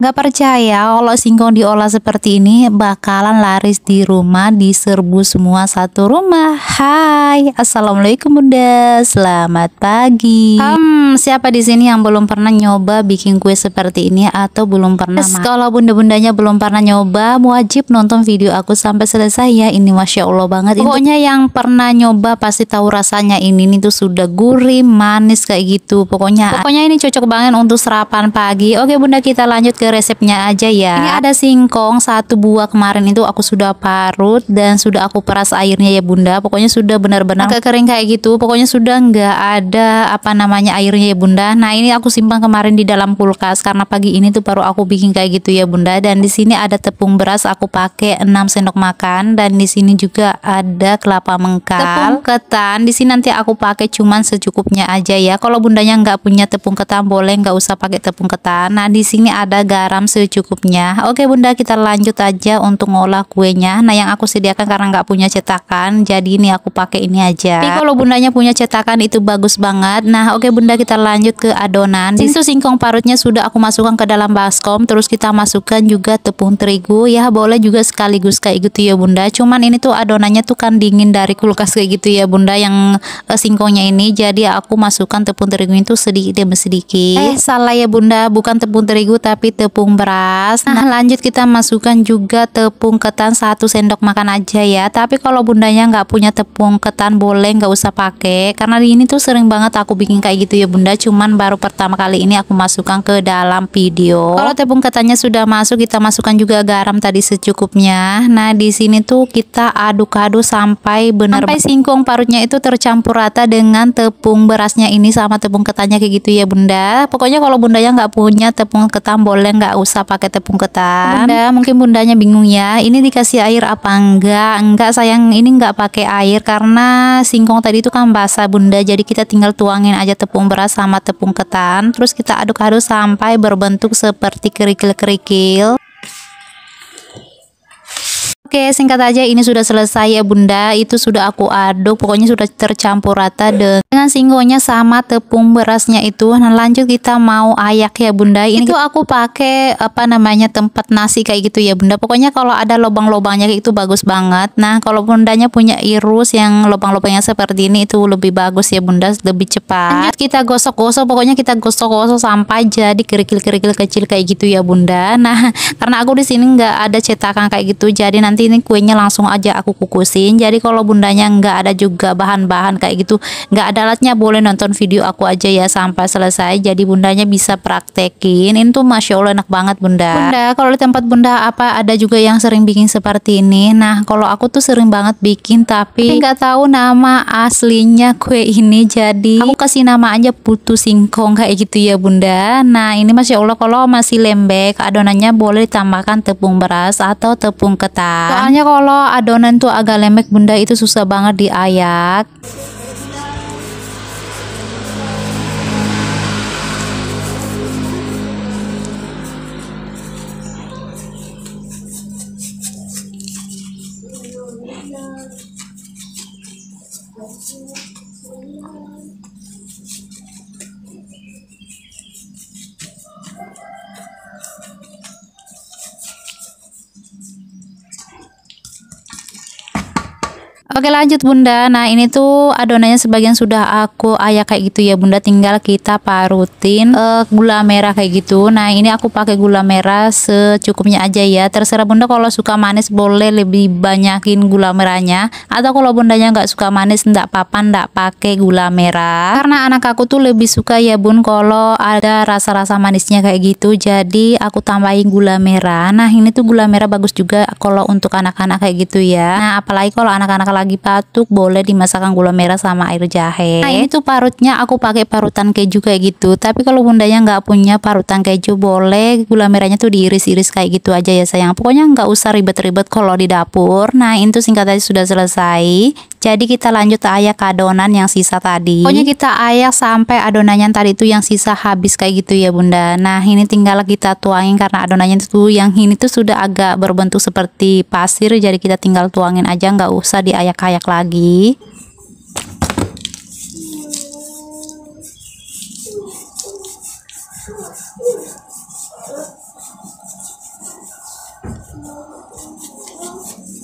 Gak percaya kalau singkong diolah seperti ini bakalan laris di rumah diserbu semua satu rumah Hai Assalamualaikum bunda Selamat pagi Hmm siapa di sini yang belum pernah nyoba bikin kue seperti ini atau belum pernah yes, Kalau bunda-bundanya belum pernah nyoba wajib nonton video aku sampai selesai ya ini Masya Allah banget Pokoknya yang pernah nyoba pasti tahu rasanya ini nih tuh sudah gurih manis kayak gitu Pokoknya Pokoknya ini cocok banget untuk serapan pagi Oke bunda kita lanjut ke resepnya aja ya. Ini iya. ada singkong satu buah kemarin itu aku sudah parut dan sudah aku peras airnya ya Bunda. Pokoknya sudah benar-benar agak kering kayak gitu. Pokoknya sudah nggak ada apa namanya airnya ya Bunda. Nah ini aku simpan kemarin di dalam kulkas karena pagi ini tuh baru aku bikin kayak gitu ya Bunda. Dan di sini ada tepung beras aku pakai 6 sendok makan dan di sini juga ada kelapa mengkal, tepung ketan. Di sini nanti aku pakai cuman secukupnya aja ya. Kalau Bundanya nggak punya tepung ketan boleh nggak usah pakai tepung ketan. Nah di sini ada garam garam secukupnya oke bunda kita lanjut aja untuk ngolah kuenya nah yang aku sediakan karena nggak punya cetakan jadi ini aku pakai ini aja tapi kalau bundanya punya cetakan itu bagus banget nah oke bunda kita lanjut ke adonan situ singkong parutnya sudah aku masukkan ke dalam baskom terus kita masukkan juga tepung terigu ya boleh juga sekaligus kayak gitu ya bunda cuman ini tuh adonannya tuh kan dingin dari kulkas kayak gitu ya bunda yang eh, singkongnya ini jadi aku masukkan tepung terigu itu sedikit demi sedikit eh salah ya bunda bukan tepung terigu tapi tepung tepung beras nah lanjut kita masukkan juga tepung ketan satu sendok makan aja ya tapi kalau bundanya nggak punya tepung ketan boleh nggak usah pakai karena di ini tuh sering banget aku bikin kayak gitu ya bunda cuman baru pertama kali ini aku masukkan ke dalam video kalau tepung ketannya sudah masuk kita masukkan juga garam tadi secukupnya nah di sini tuh kita aduk-aduk sampai benar sampai singkong parutnya itu tercampur rata dengan tepung berasnya ini sama tepung ketannya kayak gitu ya bunda pokoknya kalau bundanya nggak punya tepung ketan boleh nggak usah pakai tepung ketan bunda mungkin bundanya bingung ya ini dikasih air apa enggak enggak sayang ini enggak pakai air karena singkong tadi itu kan basah bunda jadi kita tinggal tuangin aja tepung beras sama tepung ketan terus kita aduk-aduk sampai berbentuk seperti kerikil-kerikil Oke, singkat aja ini sudah selesai ya Bunda. Itu sudah aku aduk, pokoknya sudah tercampur rata dengan singgonya sama tepung berasnya itu. Nah, lanjut kita mau ayak ya Bunda. Ini itu aku pakai apa namanya tempat nasi kayak gitu ya Bunda. Pokoknya kalau ada lubang-lubangnya kayak itu bagus banget. Nah, kalau Bundanya punya irus yang lubang-lubangnya seperti ini itu lebih bagus ya Bunda, lebih cepat. Lanjut kita gosok-gosok, pokoknya kita gosok-gosok sampai jadi kerikil-kerikil kecil kayak gitu ya Bunda. Nah, karena aku di sini nggak ada cetakan kayak gitu, jadi nanti nanti ini kuenya langsung aja aku kukusin jadi kalau bundanya nggak ada juga bahan-bahan kayak gitu nggak ada alatnya boleh nonton video aku aja ya sampai selesai jadi bundanya bisa praktekin ini tuh Masya Allah enak banget bunda bunda kalau di tempat bunda apa ada juga yang sering bikin seperti ini nah kalau aku tuh sering banget bikin tapi nggak tahu nama aslinya kue ini jadi aku kasih nama aja putu singkong kayak gitu ya bunda nah ini Masya Allah kalau masih lembek adonannya boleh ditambahkan tepung beras atau tepung ketan Soalnya kalau adonan tuh agak lemek bunda itu susah banget diayak. Oke lanjut bunda, nah ini tuh adonannya sebagian sudah aku ayak kayak gitu ya bunda Tinggal kita parutin uh, gula merah kayak gitu Nah ini aku pakai gula merah secukupnya aja ya Terserah bunda kalau suka manis boleh lebih banyakin gula merahnya Atau kalau bundanya nggak suka manis ndak apa-apa ndak pakai gula merah Karena anak aku tuh lebih suka ya bun kalau ada rasa-rasa manisnya kayak gitu Jadi aku tambahin gula merah Nah ini tuh gula merah bagus juga kalau untuk anak-anak kayak gitu ya Nah apalagi kalau anak-anak lagi lagi batuk boleh dimasakkan gula merah sama air jahe. Nah ini tuh parutnya aku pakai parutan keju kayak gitu. Tapi kalau bundanya nggak punya parutan keju boleh gula merahnya tuh diiris-iris kayak gitu aja ya sayang. Pokoknya nggak usah ribet-ribet kalau di dapur. Nah itu singkat aja sudah selesai. Jadi kita lanjut ayak ke adonan yang sisa tadi. Pokoknya kita ayak sampai adonannya tadi itu yang sisa habis kayak gitu ya bunda. Nah ini tinggal kita tuangin karena adonannya itu yang ini tuh sudah agak berbentuk seperti pasir. Jadi kita tinggal tuangin aja nggak usah diayak-ayak lagi.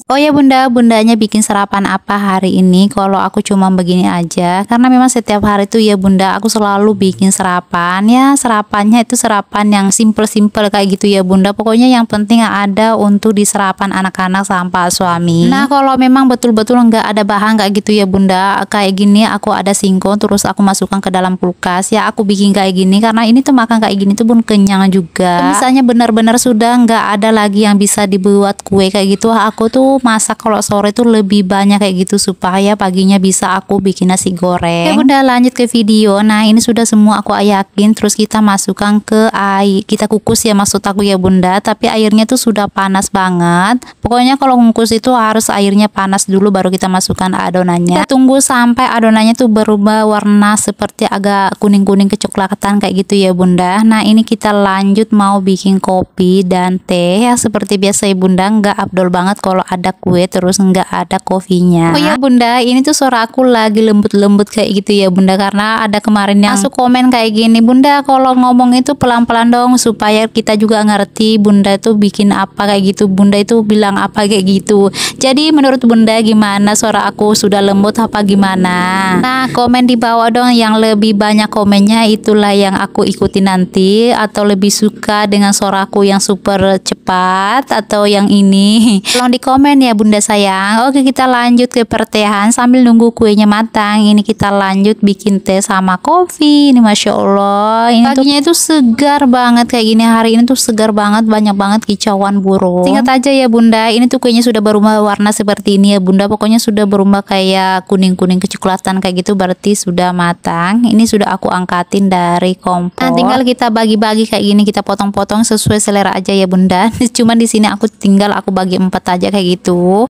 Oh ya bunda, bundanya bikin sarapan apa hari ini? Kalau aku cuma begini aja, karena memang setiap hari tuh ya bunda aku selalu bikin sarapan. Ya sarapannya itu sarapan yang simple-simple kayak gitu ya bunda. Pokoknya yang penting ada untuk diserapan anak-anak sama suami. Nah kalau memang betul-betul nggak ada bahan kayak gitu ya bunda, kayak gini aku ada singkong terus aku masukkan ke dalam kulkas. Ya aku bikin kayak gini karena ini tuh makan kayak gini tuh pun kenyang juga. Misalnya benar-benar sudah nggak ada lagi yang bisa dibuat kue kayak gitu, aku tuh masak kalau sore tuh lebih banyak kayak gitu supaya paginya bisa aku bikin nasi goreng. Ya bunda lanjut ke video. Nah ini sudah semua aku ayakin terus kita masukkan ke air kita kukus ya maksud aku ya bunda. Tapi airnya tuh sudah panas banget. Pokoknya kalau kukus itu harus airnya panas dulu baru kita masukkan adonannya. Kita tunggu sampai adonannya tuh berubah warna seperti agak kuning-kuning kecoklatan kayak gitu ya bunda. Nah ini kita lanjut mau bikin kopi dan teh ya seperti biasa ya bunda nggak abdol banget kalau ada ada kue terus nggak ada kofinya. Oh ya bunda, ini tuh suara aku lagi lembut-lembut kayak gitu ya bunda karena ada kemarin yang masuk komen kayak gini bunda kalau ngomong itu pelan-pelan dong supaya kita juga ngerti bunda itu bikin apa kayak gitu bunda itu bilang apa kayak gitu. Jadi menurut bunda gimana suara aku sudah lembut apa gimana? Nah komen di bawah dong yang lebih banyak komennya itulah yang aku ikuti nanti atau lebih suka dengan suara aku yang super cepat atau yang ini. Tolong di komen ya bunda sayang Oke kita lanjut ke pertehan Sambil nunggu kuenya matang Ini kita lanjut bikin teh sama kopi Ini Masya Allah ini Paginya tuh... itu segar banget Kayak gini hari ini tuh segar banget Banyak banget kicauan burung Singkat aja ya bunda Ini tuh kuenya sudah berubah warna seperti ini ya bunda Pokoknya sudah berubah kayak kuning-kuning kecoklatan Kayak gitu berarti sudah matang Ini sudah aku angkatin dari kompor Nah tinggal kita bagi-bagi kayak gini Kita potong-potong sesuai selera aja ya bunda Cuman di sini aku tinggal aku bagi empat aja kayak gitu 读。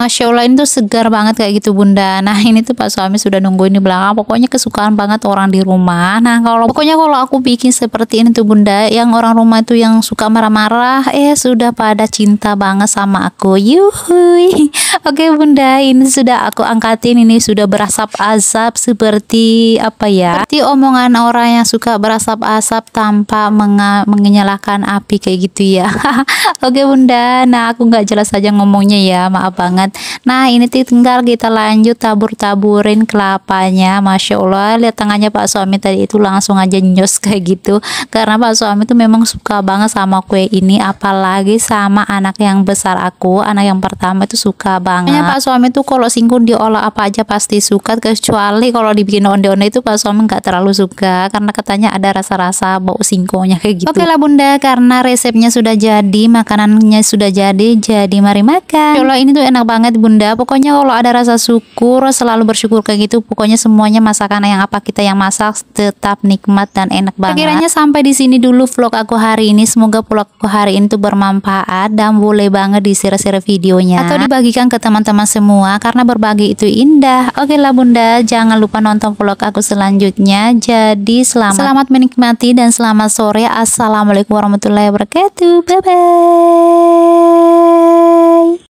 Masya Allah ini tuh segar banget kayak gitu bunda Nah ini tuh pak suami sudah nungguin di belakang Pokoknya kesukaan banget orang di rumah Nah kalau pokoknya kalau aku bikin seperti ini tuh bunda Yang orang rumah itu yang suka marah-marah Eh sudah pada cinta banget sama aku Yuhui Oke bunda ini sudah aku angkatin Ini sudah berasap asap seperti apa ya Seperti omongan orang yang suka berasap asap Tanpa menyalakan api kayak gitu ya Oke bunda Nah aku nggak jelas aja ngomongnya ya Maaf banget banget nah ini tinggal kita lanjut tabur-taburin kelapanya Masya Allah lihat tangannya Pak Suami tadi itu langsung aja nyos kayak gitu karena Pak Suami tuh memang suka banget sama kue ini apalagi sama anak yang besar aku anak yang pertama itu suka banget Makanya Pak Suami tuh kalau singkun diolah apa aja pasti suka kecuali kalau dibikin onde-onde itu Pak Suami nggak terlalu suka karena katanya ada rasa-rasa bau singkongnya kayak gitu oke lah bunda karena resepnya sudah jadi makanannya sudah jadi jadi mari makan Allah ini tuh enak banget banget bunda pokoknya kalau ada rasa syukur selalu bersyukur kayak gitu pokoknya semuanya masakan yang apa kita yang masak tetap nikmat dan enak banget akhirnya sampai di sini dulu vlog aku hari ini semoga vlog aku hari ini tuh bermanfaat dan boleh banget di-share-share videonya atau dibagikan ke teman-teman semua karena berbagi itu indah oke lah bunda jangan lupa nonton vlog aku selanjutnya jadi selamat selamat menikmati dan selamat sore assalamualaikum warahmatullahi wabarakatuh bye bye